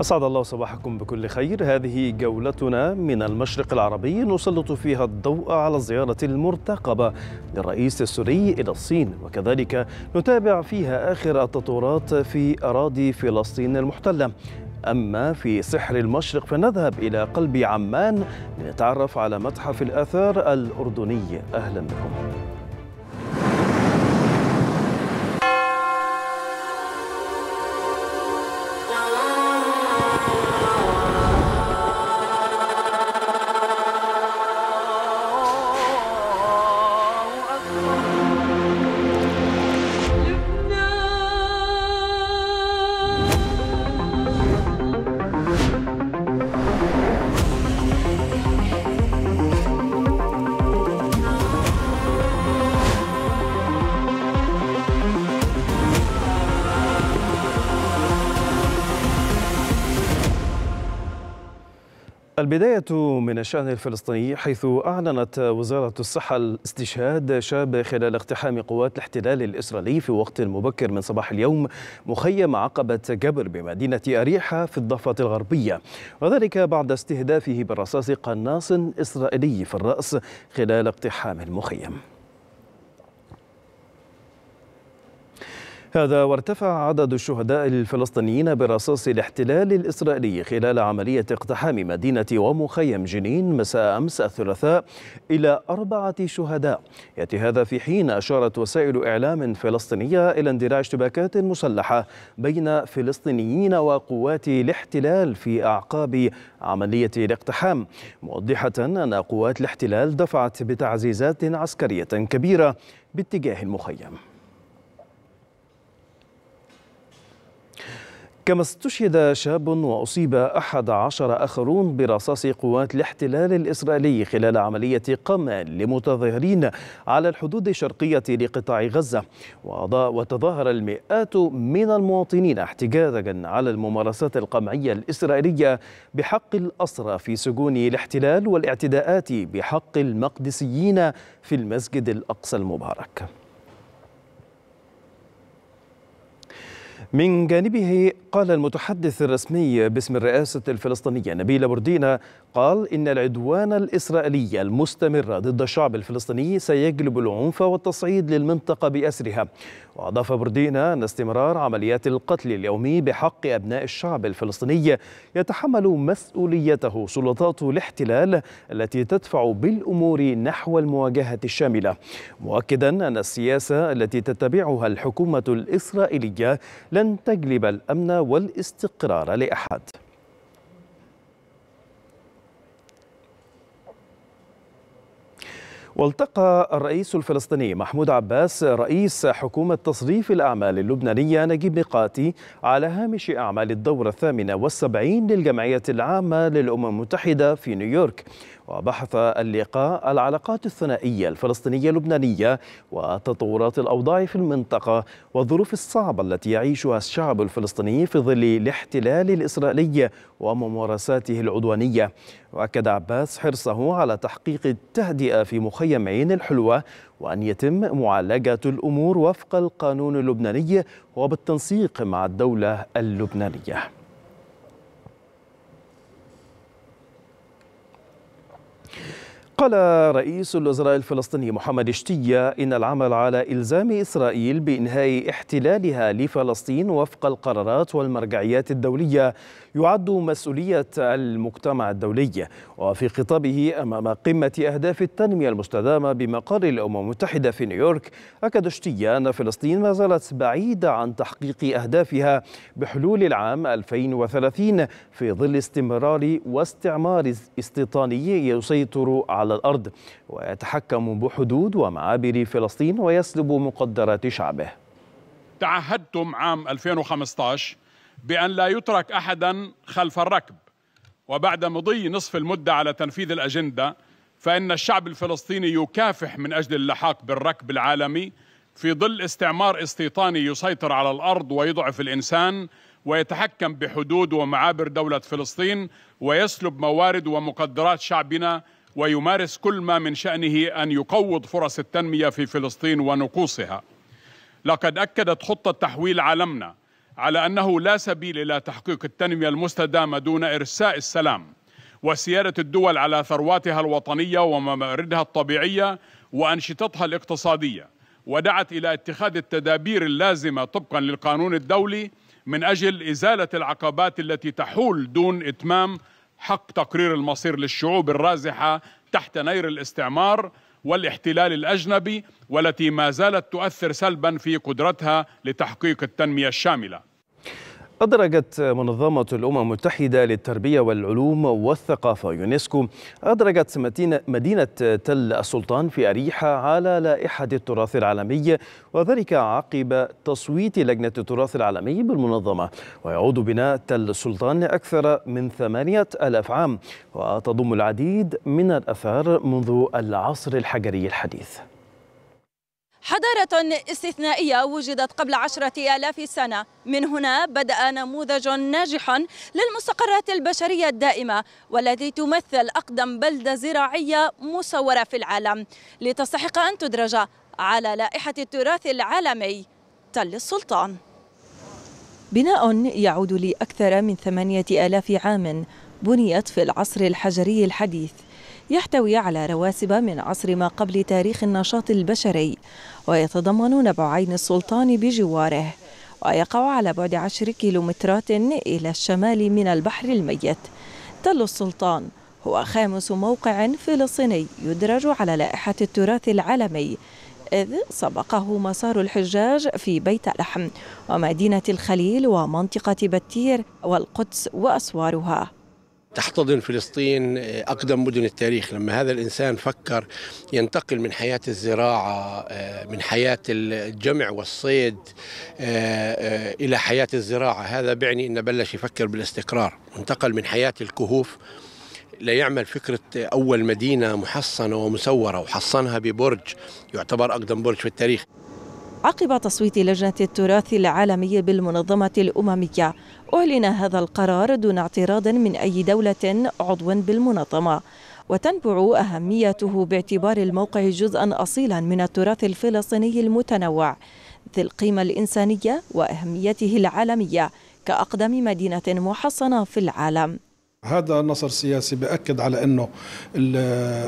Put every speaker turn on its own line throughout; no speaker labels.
أسعد الله صباحكم بكل خير هذه جولتنا من المشرق العربي نسلط فيها الضوء على الزيارة المرتقبة للرئيس السوري إلى الصين وكذلك نتابع فيها آخر التطورات في أراضي فلسطين المحتلة أما في سحر المشرق فنذهب إلى قلب عمان لنتعرف على متحف الآثار الأردني أهلا بكم البداية من الشأن الفلسطيني حيث أعلنت وزارة الصحة الاستشهاد شاب خلال اقتحام قوات الاحتلال الإسرائيلي في وقت مبكر من صباح اليوم مخيم عقبة جبر بمدينة أريحة في الضفة الغربية وذلك بعد استهدافه برصاص قناص إسرائيلي في الرأس خلال اقتحام المخيم هذا وارتفع عدد الشهداء الفلسطينيين برصاص الاحتلال الإسرائيلي خلال عملية اقتحام مدينة ومخيم جنين مساء أمس الثلاثاء إلى أربعة شهداء يأتي هذا في حين أشارت وسائل إعلام فلسطينية إلى اندلاع اشتباكات مسلحة بين فلسطينيين وقوات الاحتلال في أعقاب عملية الاقتحام موضحة أن قوات الاحتلال دفعت بتعزيزات عسكرية كبيرة باتجاه المخيم كما استشهد شاب وأصيب أحد عشر آخرون برصاص قوات الاحتلال الإسرائيلي خلال عملية قمع لمتظاهرين على الحدود الشرقية لقطاع غزة وتظاهر المئات من المواطنين احتجاجا على الممارسات القمعية الإسرائيلية بحق الأسرى في سجون الاحتلال والاعتداءات بحق المقدسيين في المسجد الأقصى المبارك من جانبه قال المتحدث الرسمي باسم الرئاسة الفلسطينية نبيل بوردينا قال إن العدوان الإسرائيلي المستمر ضد الشعب الفلسطيني سيجلب العنف والتصعيد للمنطقة بأسرها وأضاف بردينا أن استمرار عمليات القتل اليومي بحق أبناء الشعب الفلسطيني يتحمل مسؤوليته سلطات الاحتلال التي تدفع بالأمور نحو المواجهة الشاملة مؤكدا أن السياسة التي تتبعها الحكومة الإسرائيلية لن تجلب الأمن والاستقرار لأحد والتقى الرئيس الفلسطيني محمود عباس رئيس حكومة تصريف الأعمال اللبنانية نجيب ميقاتي على هامش أعمال الدورة الثامنة والسبعين للجمعية العامة للأمم المتحدة في نيويورك وبحث اللقاء العلاقات الثنائية الفلسطينية اللبنانية وتطورات الأوضاع في المنطقة والظروف الصعبة التي يعيشها الشعب الفلسطيني في ظل الاحتلال الإسرائيلي وممارساته العدوانية وأكد عباس حرصه على تحقيق التهدئة في مخيم عين الحلوة وأن يتم معالجة الأمور وفق القانون اللبناني وبالتنسيق مع الدولة اللبنانية قال رئيس الوزراء الفلسطيني محمد شتية إن العمل على إلزام إسرائيل بإنهاء احتلالها لفلسطين وفق القرارات والمرجعيات الدولية يعد مسؤولية المجتمع الدولي وفي خطابه أمام قمة أهداف التنمية المستدامة بمقر الأمم المتحدة في نيويورك أكد شتي أن فلسطين ما زالت بعيدة عن تحقيق أهدافها بحلول العام 2030 في ظل استمرار واستعمار استيطاني يسيطر على الأرض ويتحكم بحدود ومعابر فلسطين ويسلب مقدرات شعبه
تعهدتم عام 2015 بأن لا يترك أحدا خلف الركب وبعد مضي نصف المدة على تنفيذ الأجندة فإن الشعب الفلسطيني يكافح من أجل اللحاق بالركب العالمي في ظل استعمار استيطاني يسيطر على الأرض ويضعف الإنسان ويتحكم بحدود ومعابر دولة فلسطين ويسلب موارد ومقدرات شعبنا ويمارس كل ما من شأنه أن يقوض فرص التنمية في فلسطين ونقوصها لقد أكدت خطة تحويل عالمنا على أنه لا سبيل إلى تحقيق التنمية المستدامة دون إرساء السلام وسيادة الدول على ثرواتها الوطنية ومواردها الطبيعية وأنشطتها الاقتصادية ودعت إلى اتخاذ التدابير اللازمة طبقا للقانون الدولي من أجل إزالة العقبات التي تحول دون إتمام حق تقرير المصير للشعوب الرازحة تحت نير الاستعمار والاحتلال الأجنبي والتي ما زالت تؤثر سلبا في قدرتها لتحقيق التنمية الشاملة
أدرجت منظمة الأمم المتحدة للتربية والعلوم والثقافة يونسكو أدرجت مدينة تل السلطان في أريحة على لائحة التراث العالمي وذلك عقب تصويت لجنة التراث العالمي بالمنظمة ويعود بناء تل السلطان لأكثر من ثمانية ألاف عام وتضم العديد من الأثار منذ العصر الحجري الحديث
حضارة استثنائية وجدت قبل عشرة آلاف سنة من هنا بدأ نموذج ناجح للمستقرات البشرية الدائمة والتي تمثل أقدم بلدة زراعية مصورة في العالم لتستحق أن تدرج على لائحة التراث العالمي تل السلطان بناء يعود لأكثر من ثمانية آلاف عام بنيت في العصر الحجري الحديث يحتوي على رواسب من عصر ما قبل تاريخ النشاط البشري ويتضمن نبع عين السلطان بجواره ويقع على بعد عشر كيلومترات إلى الشمال من البحر الميت تل السلطان هو خامس موقع فلسطيني يدرج على لائحة التراث العالمي إذ سبقه مسار الحجاج في بيت لحم ومدينة الخليل ومنطقة بتير والقدس وأسوارها
تحتضن فلسطين آه، أقدم مدن التاريخ لما هذا الإنسان فكر ينتقل من حياة الزراعة آه، من حياة الجمع والصيد آه، إلى حياة الزراعة هذا بعني أنه بلش يفكر بالاستقرار انتقل من حياة الكهوف ليعمل فكرة أول مدينة محصنة ومسورة وحصنها ببرج يعتبر أقدم برج في
التاريخ عقب تصويت لجنة التراث العالمي بالمنظمة الأممية أعلن هذا القرار دون اعتراض من أي دولة عضو بالمنظمة وتنبع أهميته باعتبار الموقع جزءا أصيلا من التراث الفلسطيني المتنوع ذي القيمة الإنسانية وأهميته العالمية كأقدم مدينة محصنة في العالم
هذا نصر سياسي بأكد على أنه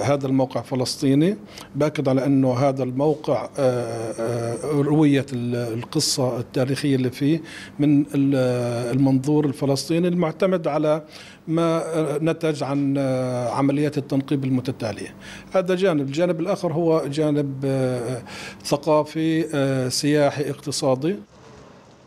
هذا الموقع فلسطيني بأكد على أنه هذا الموقع آه، آه، روية القصة التاريخية اللي فيه من المنظور الفلسطيني المعتمد على ما آه، نتج عن عمليات التنقيب المتتالية هذا جانب الجانب الآخر هو جانب ثقافي سياحي اقتصادي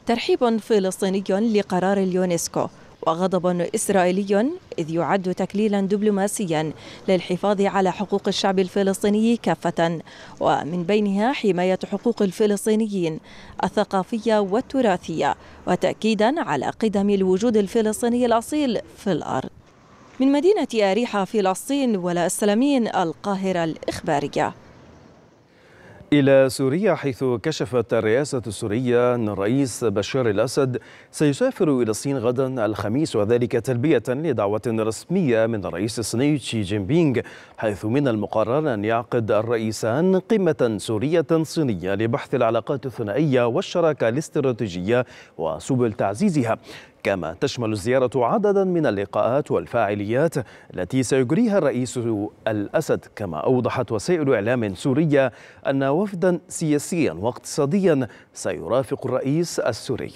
ترحيب فلسطيني لقرار اليونسكو وغضب إسرائيلي إذ يعد تكليلا دبلوماسيا للحفاظ على حقوق الشعب الفلسطيني كافة ومن بينها حماية حقوق الفلسطينيين الثقافية والتراثية وتأكيدا على قدم الوجود الفلسطيني الأصيل في الأرض من مدينة أريحة فلسطين السلامين القاهرة الإخبارية
إلى سوريا حيث كشفت الرئاسة السورية أن الرئيس بشار الأسد سيسافر إلى الصين غدا الخميس وذلك تلبية لدعوة رسمية من الرئيس الصيني شي جين بينغ حيث من المقرر أن يعقد الرئيسان قمة سورية صينية لبحث العلاقات الثنائية والشراكة الاستراتيجية وسبل تعزيزها كما تشمل الزيارة عددا من اللقاءات والفاعليات التي سيجريها الرئيس الأسد كما أوضحت وسائل إعلام سورية أن وفدا سياسيا واقتصاديا سيرافق الرئيس السوري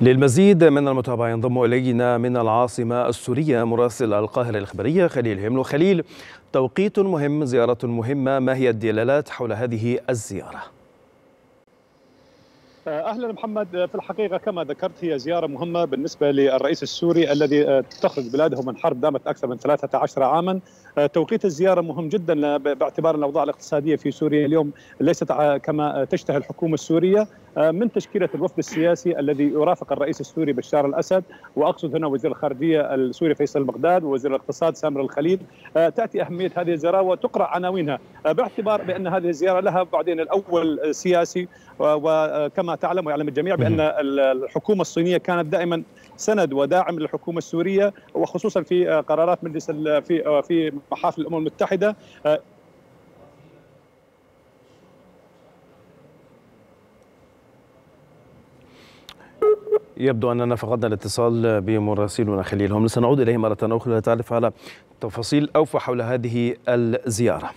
للمزيد من المتابعة ينضم إلينا من العاصمة السورية مراسل القاهرة الإخبارية خليل هملو خليل توقيت مهم زيارة مهمة ما هي الدلالات حول هذه الزيارة؟
اهلا محمد في الحقيقه كما ذكرت هي زياره مهمه بالنسبه للرئيس السوري الذي تخرج بلاده من حرب دامت اكثر من 13 عاما آه، توقيت الزياره مهم جدا باعتبار الاوضاع الاقتصاديه في سوريا اليوم ليست كما تشتهي الحكومه السوريه آه، من تشكيله الوفد السياسي الذي يرافق الرئيس السوري بشار الاسد واقصد هنا وزير الخارجيه السوري فيصل بغداد ووزير الاقتصاد سامر الخليل آه، تاتي اهميه هذه الزياره وتقرا عناوينها باعتبار بان هذه الزياره لها بعدين الاول سياسي وكما تعلم ويعلم الجميع بان الحكومه الصينيه كانت دائما سند وداعم للحكومه السوريه وخصوصا في قرارات مجلس في في محافل الامم المتحده آه،
يبدو أننا فقدنا الاتصال بمراسلنا خليل هم سنعود إليه مرة أخرى لتعرف على تفاصيل أوفى حول هذه الزيارة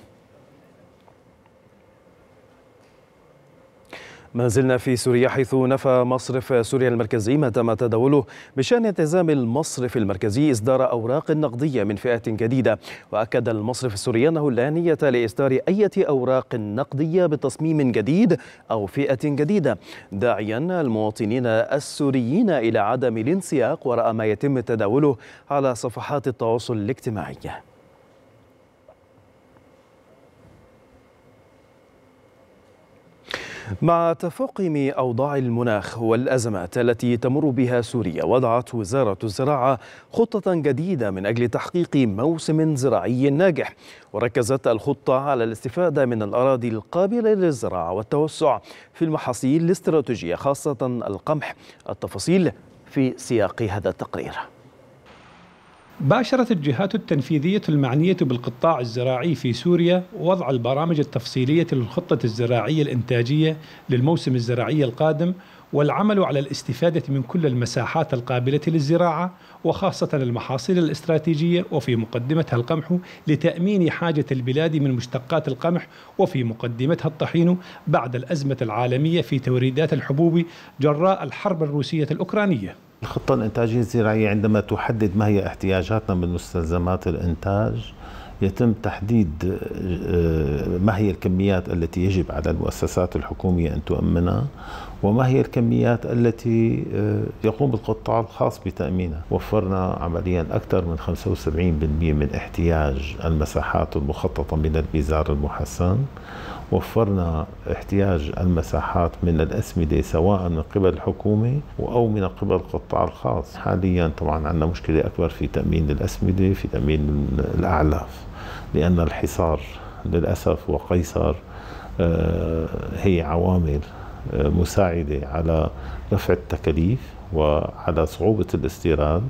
ما زلنا في سوريا حيث نفى مصرف سوريا المركزي ما تم تداوله بشان التزام المصرف المركزي إصدار أوراق نقدية من فئه جديدة وأكد المصرف السوري أنه لا نية لإصدار أي أوراق نقدية بتصميم جديد أو فئة جديدة داعيا المواطنين السوريين إلى عدم الانسياق وراء ما يتم تداوله على صفحات التواصل الاجتماعي مع تفاقم أوضاع المناخ والأزمات التي تمر بها سوريا وضعت وزارة الزراعة خطة جديدة من أجل تحقيق موسم زراعي ناجح وركزت الخطة على الاستفادة من الأراضي القابلة للزراعة والتوسع في المحاصيل الاستراتيجية خاصة القمح التفاصيل في سياق هذا التقرير
باشرت الجهات التنفيذية المعنية بالقطاع الزراعي في سوريا وضع البرامج التفصيلية للخطة الزراعية الإنتاجية للموسم الزراعي القادم والعمل على الاستفادة من كل المساحات القابلة للزراعة وخاصة المحاصيل الاستراتيجية وفي مقدمتها القمح لتأمين حاجة البلاد من مشتقات القمح وفي مقدمتها الطحين بعد الأزمة العالمية في توريدات الحبوب جراء الحرب الروسية الأوكرانية
الخطة الإنتاجية الزراعية عندما تحدد ما هي احتياجاتنا من مستلزمات الإنتاج يتم تحديد آه، ما هي الكميات التي يجب على المؤسسات الحكومية أن تؤمنها وما هي الكميات التي آه، يقوم القطاع الخاص بتأمينها وفرنا عمليا أكثر من 75% من احتياج المساحات المخططة من البيزار المحسن وفرنا احتياج المساحات من الأسمدة سواء من قبل الحكومة أو من قبل القطاع الخاص حاليا طبعا عندنا مشكلة أكبر في تأمين الأسمدة في تأمين الأعلاف لأن الحصار للأسف وقيصر آه، هي عوامل آه، مساعدة على رفع التكاليف وعلى صعوبة الاستيراد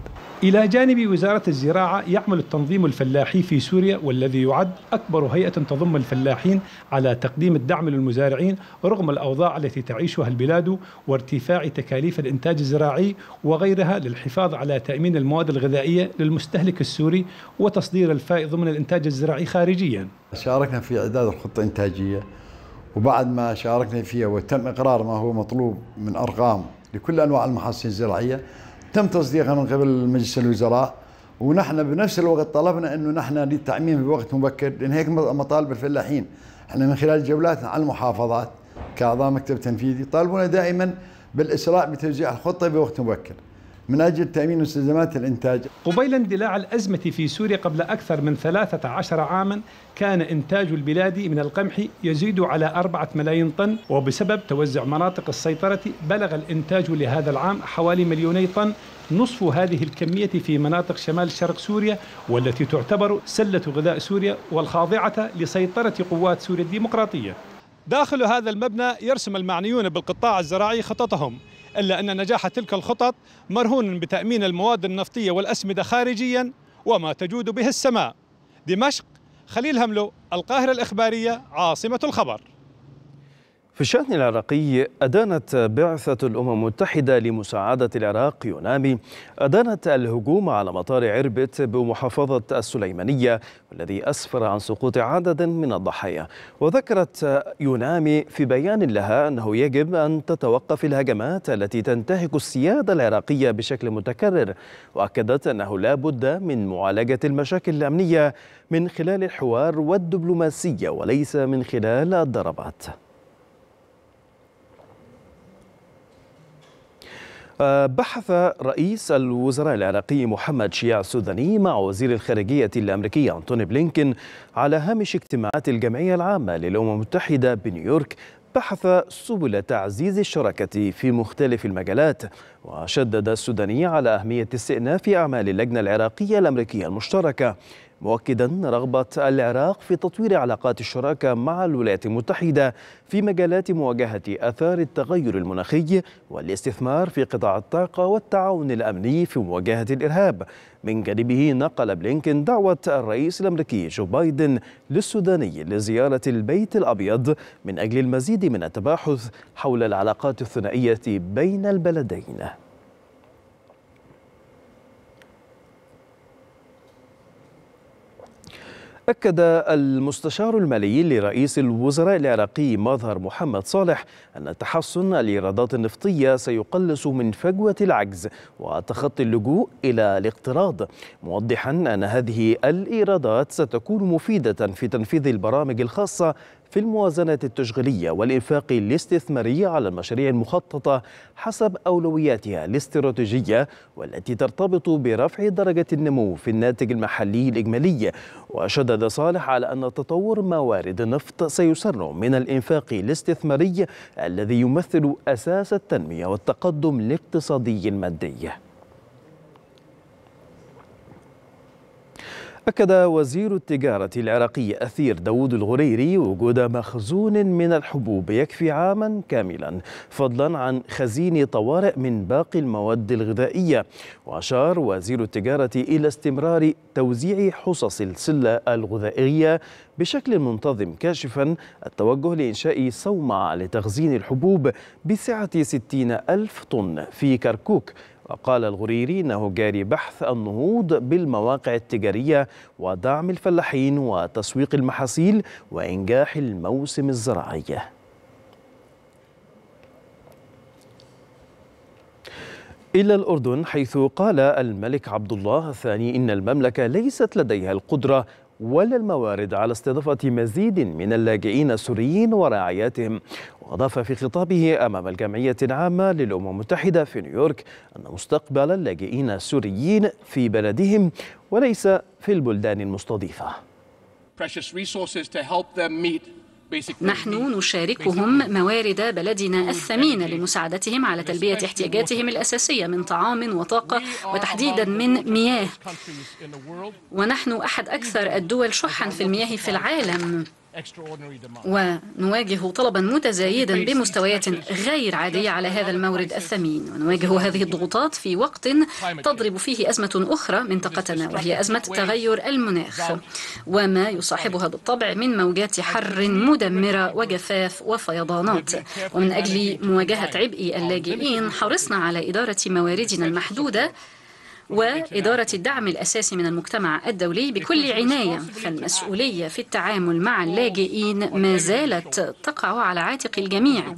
إلى جانب وزارة الزراعة يعمل التنظيم الفلاحي في سوريا والذي يعد أكبر هيئة تضم الفلاحين على تقديم الدعم للمزارعين رغم الأوضاع التي تعيشها البلاد وارتفاع تكاليف الإنتاج الزراعي وغيرها للحفاظ على تأمين المواد الغذائية للمستهلك السوري وتصدير الفائض ضمن الإنتاج الزراعي خارجيا
شاركنا في إعداد الخطة الإنتاجية وبعد ما شاركنا فيها وتم إقرار ما هو مطلوب من أرقام لكل انواع المحاصيل الزراعيه تم تصديقها من قبل مجلس الوزراء ونحن بنفس الوقت طلبنا انه نحن للتعميم بوقت مبكر لان هيك مطالب الفلاحين احنا من خلال جولاتنا على المحافظات كاعضاء مكتب تنفيذي طالبونا دائما بالاسراع بتوزيع الخطه بوقت مبكر من أجل تأمين مستلزمات الإنتاج قبيل اندلاع الأزمة
في سوريا قبل أكثر من 13 عاما كان إنتاج البلاد من القمح يزيد على 4 ملايين طن وبسبب توزع مناطق السيطرة بلغ الإنتاج لهذا العام حوالي مليوني طن نصف هذه الكمية في مناطق شمال شرق سوريا والتي تعتبر سلة غذاء سوريا والخاضعة لسيطرة قوات سوريا الديمقراطية داخل هذا المبنى يرسم المعنيون بالقطاع الزراعي خططهم إلا أن نجاح تلك الخطط مرهون بتأمين المواد النفطية والأسمدة خارجيا وما تجود به السماء دمشق خليل هملو القاهرة الإخبارية عاصمة الخبر
في الشأن العراقي أدانت بعثة الأمم المتحدة لمساعدة العراق يونامي أدانت الهجوم على مطار عربت بمحافظة السليمانية والذي أسفر عن سقوط عدد من الضحايا وذكرت يونامي في بيان لها أنه يجب أن تتوقف الهجمات التي تنتهك السيادة العراقية بشكل متكرر وأكدت أنه لا بد من معالجة المشاكل الأمنية من خلال الحوار والدبلوماسية وليس من خلال الضربات بحث رئيس الوزراء العراقي محمد شياع السوداني مع وزير الخارجية الأمريكي أنتوني بلينكين على هامش اجتماعات الجمعية العامة للأمم المتحدة بنيويورك بحث سبل تعزيز الشراكة في مختلف المجالات وشدد السوداني على أهمية استئناف أعمال اللجنة العراقية الأمريكية المشتركة مؤكدا رغبة العراق في تطوير علاقات الشراكة مع الولايات المتحدة في مجالات مواجهة آثار التغير المناخي والاستثمار في قطاع الطاقة والتعاون الأمني في مواجهة الإرهاب من جانبه نقل بلينكن دعوة الرئيس الأمريكي جو بايدن للسوداني لزيارة البيت الأبيض من أجل المزيد من التباحث حول العلاقات الثنائية بين البلدين أكد المستشار المالي لرئيس الوزراء العراقي مظهر محمد صالح أن تحسن الإيرادات النفطية سيقلص من فجوة العجز وتخطي اللجوء إلى الاقتراض موضحا أن هذه الإيرادات ستكون مفيدة في تنفيذ البرامج الخاصة في الموازنة التشغيلية والإنفاق الاستثماري على المشاريع المخططة حسب أولوياتها الاستراتيجية والتي ترتبط برفع درجة النمو في الناتج المحلي الإجمالي وشدد صالح على أن تطور موارد النفط سيسر من الإنفاق الاستثماري الذي يمثل أساس التنمية والتقدم الاقتصادي المادي أكد وزير التجارة العراقي أثير داود الغريري وجود مخزون من الحبوب يكفي عاما كاملا فضلا عن خزين طوارئ من باقي المواد الغذائية وأشار وزير التجارة إلى استمرار توزيع حصص السلة الغذائية بشكل منتظم كاشفا التوجه لإنشاء صومعة لتخزين الحبوب بسعة 60 ألف طن في كركوك وقال الغريري انه جاري بحث النهوض بالمواقع التجاريه ودعم الفلاحين وتسويق المحاصيل وانجاح الموسم الزراعي إلى الأردن حيث قال الملك عبد الله الثاني إن المملكة ليست لديها القدرة ولا الموارد على استضافة مزيد من اللاجئين السوريين ورعاياتهم وأضاف في خطابه أمام الجمعية العامة للأمم المتحدة في نيويورك أن مستقبل اللاجئين السوريين في بلدهم وليس في البلدان المستضيفة نحن
نشاركهم موارد بلدنا mm-hmm. الثمينة لمساعدتهم على تلبية احتياجاتهم الأساسية من طعام وطاقة وتحديدا من مياه ونحن أحد أكثر الدول شحا في المياه في العالم ونواجه طلبا متزايدا بمستويات غير عادية على هذا المورد الثمين ونواجه هذه الضغوطات في وقت تضرب فيه أزمة أخرى منطقتنا وهي أزمة تغير المناخ وما يصاحبها بالطبع من موجات حر مدمرة وجفاف وفيضانات ومن أجل مواجهة عبء اللاجئين حرصنا على إدارة مواردنا المحدودة وإدارة الدعم الأساسي من المجتمع الدولي بكل عناية فالمسؤولية في التعامل مع اللاجئين ما زالت تقع على عاتق الجميع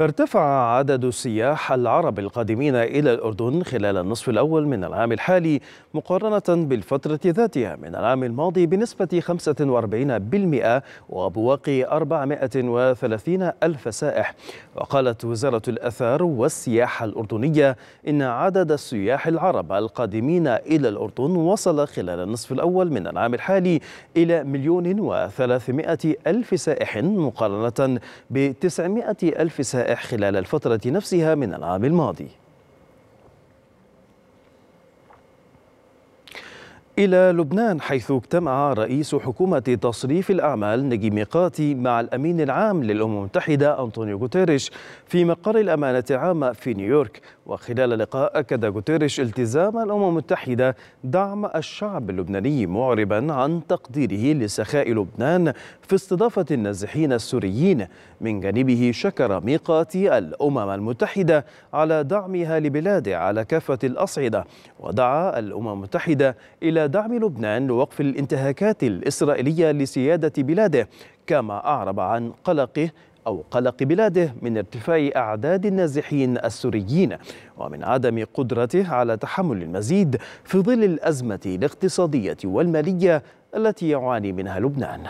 ارتفع عدد السياح العرب القادمين إلى الأردن خلال النصف الأول من العام الحالي مقارنة بالفترة ذاتها من العام الماضي بنسبة 45% وبواقي 430 ألف سائح وقالت وزارة الأثار والسياحة الأردنية إن عدد السياح العرب القادمين إلى الأردن وصل خلال النصف الأول من العام الحالي إلى مليون وثلاثمائة ألف سائح مقارنة ب ألف سائح الشرائح خلال الفترة نفسها من العام الماضي إلى لبنان حيث اجتمع رئيس حكومة تصريف الأعمال نجي ميقاتي مع الأمين العام للأمم المتحدة أنطونيو غوتيريش في مقر الأمانة العامة في نيويورك وخلال اللقاء أكد غوتيريش التزام الأمم المتحدة دعم الشعب اللبناني معربا عن تقديره لسخاء لبنان في استضافة النازحين السوريين من جانبه شكر ميقاتي الأمم المتحدة على دعمها لبلاده على كافة الأصعدة ودعا الأمم المتحدة إلى دعم لبنان لوقف الانتهاكات الإسرائيلية لسيادة بلاده كما أعرب عن قلقه أو قلق بلاده من ارتفاع أعداد النازحين السوريين ومن عدم قدرته على تحمل المزيد في ظل الأزمة الاقتصادية والمالية التي يعاني منها لبنان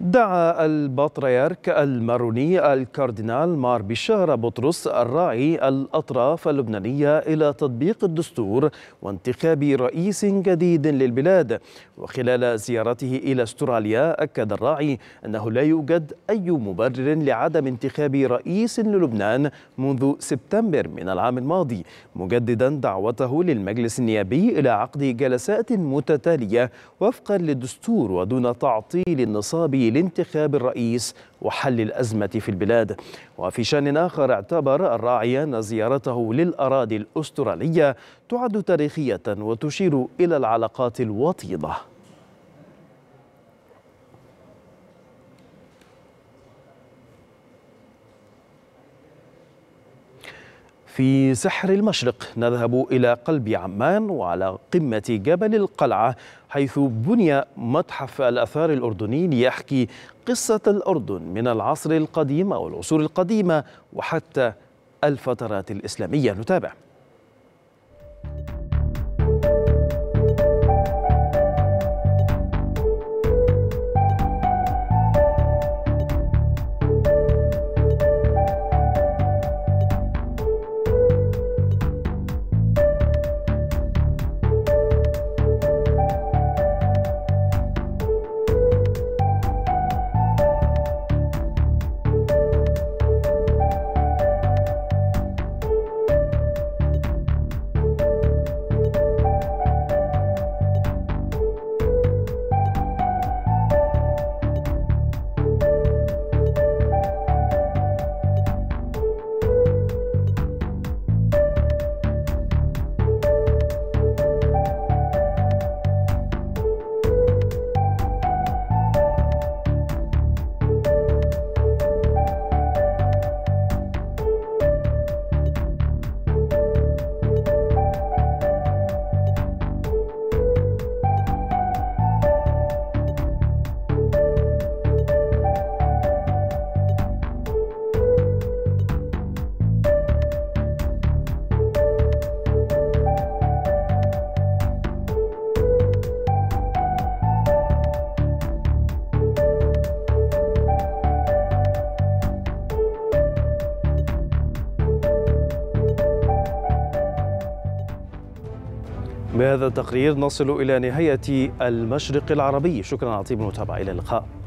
دعا البطريرك الماروني الكاردينال مار بشار بطرس الراعي الأطراف اللبنانية إلى تطبيق الدستور وانتخاب رئيس جديد للبلاد وخلال زيارته إلى استراليا أكد الراعي أنه لا يوجد أي مبرر لعدم انتخاب رئيس للبنان منذ سبتمبر من العام الماضي مجددا دعوته للمجلس النيابي إلى عقد جلسات متتالية وفقا للدستور ودون تعطيل النصاب لانتخاب الرئيس وحل الأزمة في البلاد وفي شان آخر اعتبر الراعي أن زيارته للأراضي الأسترالية تعد تاريخية وتشير إلى العلاقات الوطيدة في سحر المشرق نذهب إلى قلب عمان وعلى قمة جبل القلعة حيث بني متحف الأثار الأردني ليحكي قصة الأردن من العصر القديم أو العصور القديمة وحتى الفترات الإسلامية نتابع بهذا التقرير نصل إلى نهاية المشرق العربي شكرا على طيب المتابعة إلى اللقاء